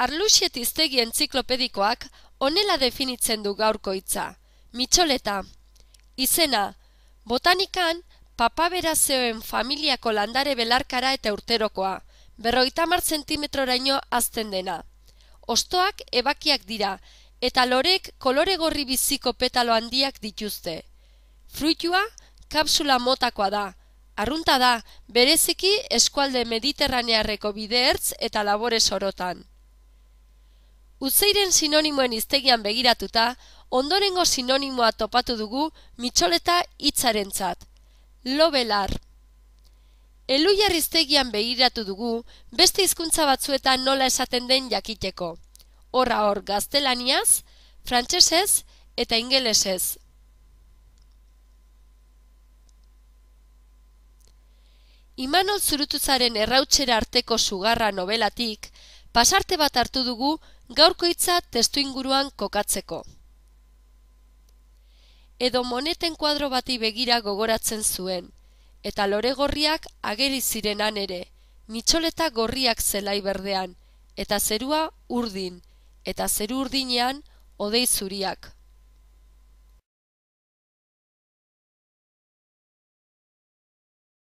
Arluxet iztegi entziklopedikoak onela definitzen du gaurko hitza. Mitxoleta, izena, botanikan papabera zeoen familiako landare belarkara eta urterokoa, berroita mar zentimetrora azten dena. Ostoak ebakiak dira, eta lorek kolore gorri biziko petalo handiak dituzte. Fruitua, kapsula motakoa da, arrunta da, bereziki eskualde mediterranearreko bideertz eta labore sorotan. Utzeiren sinonimoen iztegian begiratuta, ondorengo sinonimoa topatu dugu mitxoleta hitzarentzat. Lobelar. Eluiar iztegian begiratu dugu beste hizkuntza batzuetan nola esaten den jakiteko. Horra hor gaztelaniaz, frantsesez eta ingelesez. Imanol zurutuzaren errautxera arteko sugarra novelatik, pasarte bat hartu dugu gaurkoitza hitza testu inguruan kokatzeko. Edo moneten kuadro bati begira gogoratzen zuen eta lore gorriak ageri zirenan ere, mitxoleta gorriak zelai berdean eta zerua urdin eta zeru urdinean odei zuriak.